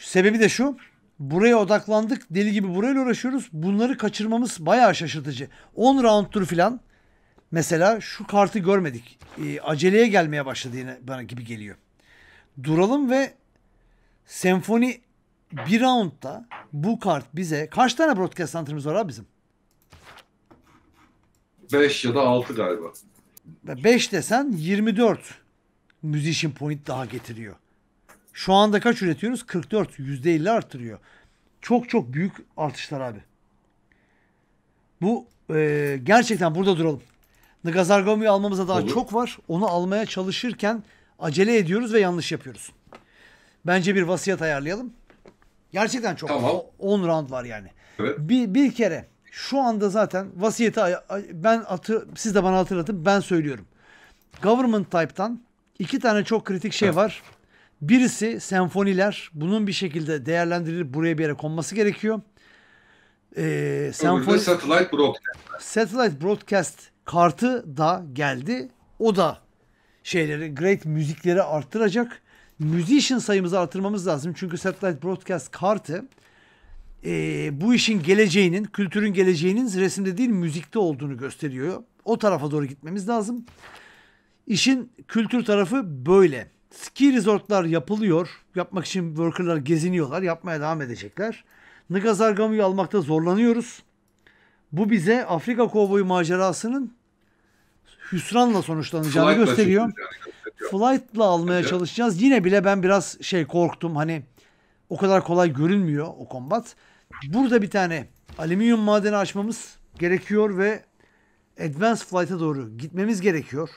Sebebi de şu. Buraya odaklandık. Deli gibi burayla uğraşıyoruz. Bunları kaçırmamız bayağı şaşırtıcı. 10 round tur filan. Mesela şu kartı görmedik. E, aceleye gelmeye başladı yine bana gibi geliyor. Duralım ve senfoni bir roundda bu kart bize kaç tane broadcast center'ımız var abi bizim? 5 ya da 6 galiba. 5 desen 24 musician point daha getiriyor. Şu anda kaç üretiyoruz? 44. %50 artırıyor. Çok çok büyük artışlar abi. Bu e, gerçekten burada duralım. Nagazargomu'yu almamıza daha Olur. çok var. Onu almaya çalışırken acele ediyoruz ve yanlış yapıyoruz. Bence bir vasiyet ayarlayalım. Gerçekten çok. Tamam. 10 round var yani. Evet. Bir, bir kere şu anda zaten vasiyeti ben atı siz de bana hatırlatın ben söylüyorum. Government type'tan iki tane çok kritik şey var. Birisi senfoniler. Bunun bir şekilde değerlendirilip buraya bir yere konması gerekiyor. Ee, senfoni... Satellite Broadcast. Satellite Broadcast kartı da geldi. O da şeyleri, great müzikleri arttıracak musician sayımızı artırmamız lazım. Çünkü satellite broadcast kartı e, bu işin geleceğinin, kültürün geleceğinin resimde değil müzikte olduğunu gösteriyor. O tarafa doğru gitmemiz lazım. İşin kültür tarafı böyle. Ski resortlar yapılıyor. Yapmak için workerlar geziniyorlar. Yapmaya devam edecekler. Nıgazargamu'yu almakta zorlanıyoruz. Bu bize Afrika kovboyu macerasının hüsranla sonuçlanacağını Flight gösteriyor. Yani. Flight'la almaya evet. çalışacağız. Yine bile ben biraz şey korktum. Hani o kadar kolay görünmüyor o kombat. Burada bir tane alüminyum madeni açmamız gerekiyor ve Advanced Flight'a doğru gitmemiz gerekiyor.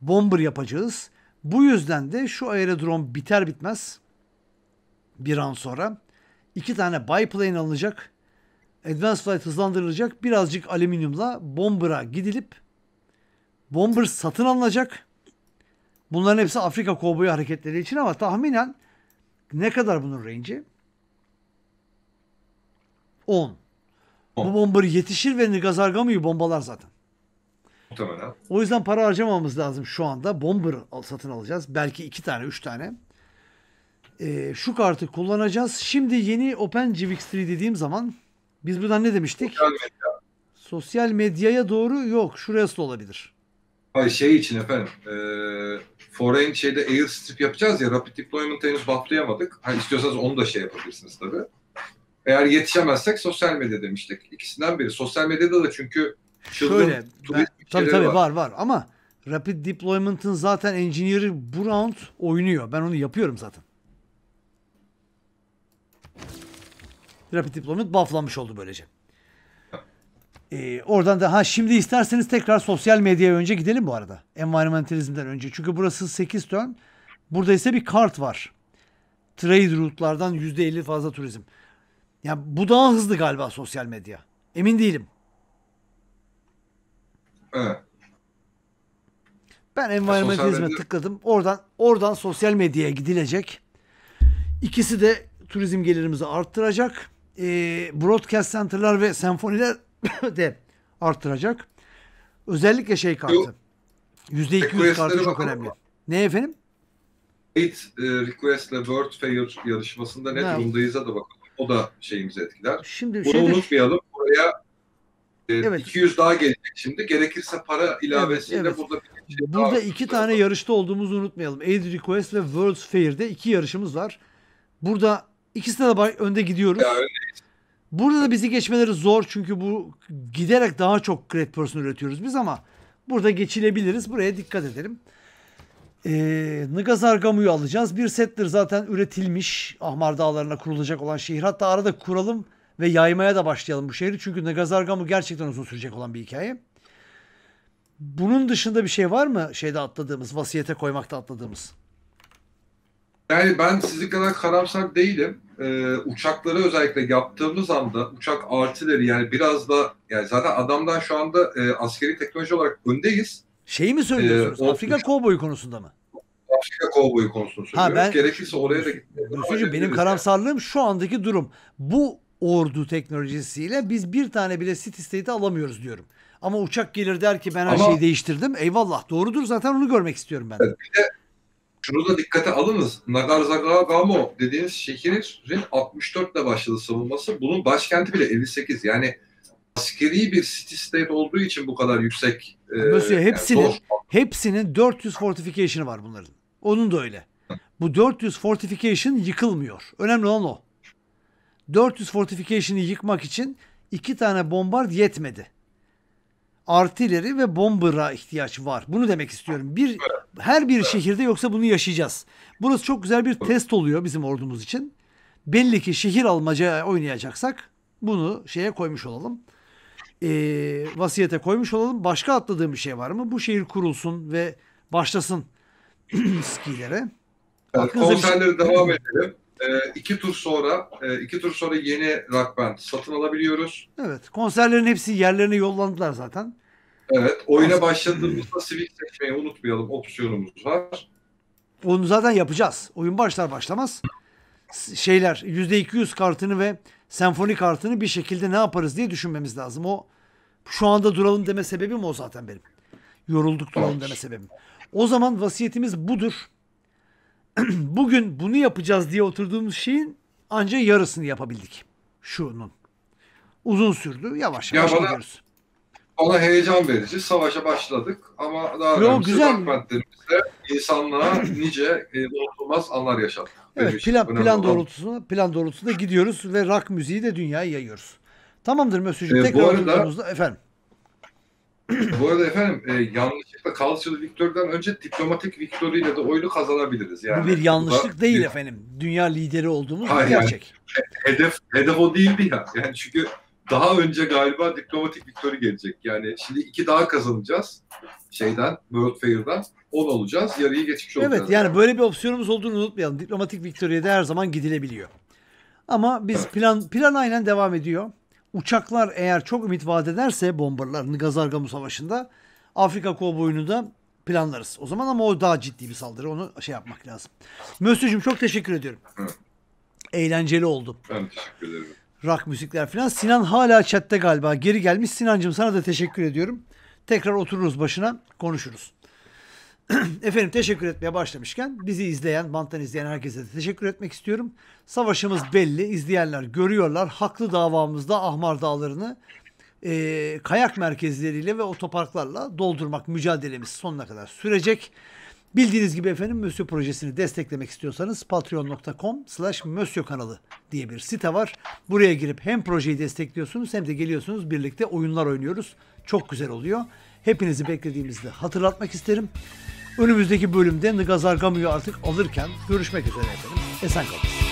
Bomber yapacağız. Bu yüzden de şu aerodrom biter bitmez bir an sonra iki tane biplane alınacak. Advanced Flight hızlandırılacak. Birazcık alüminyumla Bomber'a gidilip Bomber satın alınacak. Bunların hepsi Afrika kovboyu hareketleri için ama tahminen ne kadar bunun range'i? 10. Bu bombarı yetişir ve Nigazargamu'yu bombalar zaten. Muhtemelen. O yüzden para harcamamız lazım şu anda. Bomber satın alacağız. Belki iki tane, üç tane. Ee, şu kartı kullanacağız. Şimdi yeni Open GVX3 dediğim zaman biz buradan ne demiştik? Sosyal, medya. Sosyal medyaya doğru yok. Şuraya da olabilir. Ay şey için efendim. E, foreign şeyde airstrip yapacağız ya rapid deployment henüz batlayamadık. Hani istiyorsanız onu da şey yapabilirsiniz tabii. Eğer yetişemezsek sosyal medya demiştik. İkisinden biri. Sosyal medyada da çünkü çılgın Şöyle, ben, tabii tabii var. var var ama Rapid Deployment'ın zaten engineer'ı bu round oynuyor. Ben onu yapıyorum zaten. Rapid Deployment bufflanmış oldu böylece. Ee, oradan da ha şimdi isterseniz tekrar sosyal medyaya önce gidelim bu arada. Environmentalizmden önce. Çünkü burası 8 turn. Burada ise bir kart var. Trade route'lardan %50 fazla turizm. Yani bu daha hızlı galiba sosyal medya. Emin değilim. Evet. Ben environmentalizme medya... tıkladım. Oradan oradan sosyal medyaya gidilecek. İkisi de turizm gelirimizi arttıracak. E, broadcast center'lar ve senfoniler de artıracak. Özellikle şey kartı. Yüzde %200 kartı çok önemli. Ne efendim? Eight request Request'le World Fair yarışmasında ne evet. durumdayız'a da bakalım. O da şeyimizi etkiler. Şimdi Bunu şeyde... unutmayalım. Buraya e, evet. 200 daha gelecek şimdi. Gerekirse para ilavesiyle evet, evet. burada bir şey Burada daha iki tane var. yarışta olduğumuzu unutmayalım. Aid Request ve World Fair'de iki yarışımız var. Burada ikisine de önde gidiyoruz. Ya, öndeyiz. Burada da bizi geçmeleri zor çünkü bu giderek daha çok great person üretiyoruz biz ama burada geçilebiliriz. Buraya dikkat edelim. Ee, Nagasargamu'yu alacağız. Bir settir zaten üretilmiş Ahmar Dağları'na kurulacak olan şehir. Hatta arada kuralım ve yaymaya da başlayalım bu şehri. Çünkü Nagasargamu gerçekten uzun sürecek olan bir hikaye. Bunun dışında bir şey var mı şeyde atladığımız, vasiyete koymakta atladığımız? Yani ben sizin kadar karamsar değilim e, uçakları özellikle yaptığımız anda uçak artileri yani biraz da yani zaten adamdan şu anda e, askeri teknoloji olarak öndeyiz. Şeyi mi söylüyorsunuz? Ee, Afrika uçak... kovboyu konusunda mı? Afrika kovboyu konusunda söylüyorum. ben, Gerekirse oraya da gitmeye benim karamsarlığım yani. şu andaki durum. Bu ordu teknolojisiyle biz bir tane bile city state'i alamıyoruz diyorum. Ama uçak gelir der ki ben her Ama, şeyi değiştirdim. Eyvallah doğrudur zaten onu görmek istiyorum ben. Bir de şunu da dikkate alınız. Nagarjagamo dediğiniz şehirin 64 ile başladı savunması. Bunun başkenti bile 58. Yani askeri bir city state olduğu için bu kadar yüksek. E, Mesela hepsinin, yani hepsinin 400 fortification'ı var bunların. Onun da öyle. Bu 400 fortification yıkılmıyor. Önemli olan o. 400 fortification'ı yıkmak için iki tane bombard yetmedi. Artileri ve bombıra ihtiyaç var. Bunu demek istiyorum. Bir her bir şehirde yoksa bunu yaşayacağız. Burası çok güzel bir test oluyor bizim ordumuz için. Belli ki şehir almaca oynayacaksak bunu şeye koymuş olalım. E, vasiyete koymuş olalım. Başka atladığım bir şey var mı? Bu şehir kurulsun ve başlasın skilere. Yani ee, konserleri şey... devam edelim. E, iki tur sonra e, iki tur sonra yeni rock band satın alabiliyoruz. Evet. Konserlerin hepsi yerlerine yollandılar zaten. Evet. Oyuna başladığımızda sivil seçmeyi unutmayalım. Opsiyonumuz var. Onu zaten yapacağız. Oyun başlar başlamaz şeyler %200 kartını ve senfoni kartını bir şekilde ne yaparız diye düşünmemiz lazım. O şu anda duralım deme sebebim o zaten benim. Yorulduk duralım deme sebebim. O zaman vasiyetimiz budur. Bugün bunu yapacağız diye oturduğumuz şeyin ancak yarısını yapabildik. Şunun. Uzun sürdü. Yavaş yavaş ya bana, gidiyoruz. Ona heyecan verici. Savaşa başladık ama daha Yo, önemlisi güzel. backmentlerimizde insanlığa nice e, unutulmaz anlar yaşadık Evet, plan, plan doğrultusunda plan doğrultusunda gidiyoruz ve rock müziği de dünyaya yayıyoruz. Tamamdır Mösyö'cüğüm. E, tekrar arada, efendim. bu arada efendim e, yanlışlıkla Kalçalı Viktor'dan önce diplomatik Victor ile de oyunu kazanabiliriz. Yani. Bu bir yanlışlık bu değil efendim. Dünya lideri olduğumuz Hayır, gerçek. Yani, hedef, hedef o değildi ya. Yani çünkü daha önce galiba diplomatik victory gelecek. Yani şimdi iki daha kazanacağız şeyden World Fair'dan. 10 olacağız. Yarıyı geçmiş olacağız. Evet yani böyle bir opsiyonumuz olduğunu unutmayalım. Diplomatik victory'e de her zaman gidilebiliyor. Ama biz plan plan aynen devam ediyor. Uçaklar eğer çok ümit vaat ederse bombarlar Gazargamu Savaşı'nda Afrika kovboyunu da planlarız. O zaman ama o daha ciddi bir saldırı. Onu şey yapmak lazım. Mösyö'cüğüm çok teşekkür ediyorum. Eğlenceli oldu. Ben teşekkür ederim rock müzikler falan. Sinan hala chatte galiba geri gelmiş. Sinancım sana da teşekkür ediyorum. Tekrar otururuz başına konuşuruz. Efendim teşekkür etmeye başlamışken bizi izleyen, banttan izleyen herkese de teşekkür etmek istiyorum. Savaşımız belli, izleyenler görüyorlar. Haklı davamızda Ahmar Dağları'nı e, kayak merkezleriyle ve otoparklarla doldurmak mücadelemiz sonuna kadar sürecek. Bildiğiniz gibi efendim Mösyö projesini desteklemek istiyorsanız patreon.com slash kanalı diye bir site var. Buraya girip hem projeyi destekliyorsunuz hem de geliyorsunuz birlikte oyunlar oynuyoruz. Çok güzel oluyor. Hepinizi beklediğimizde hatırlatmak isterim. Önümüzdeki bölümde Nigazar Gamu'yu artık alırken görüşmek üzere efendim. Esen kalın.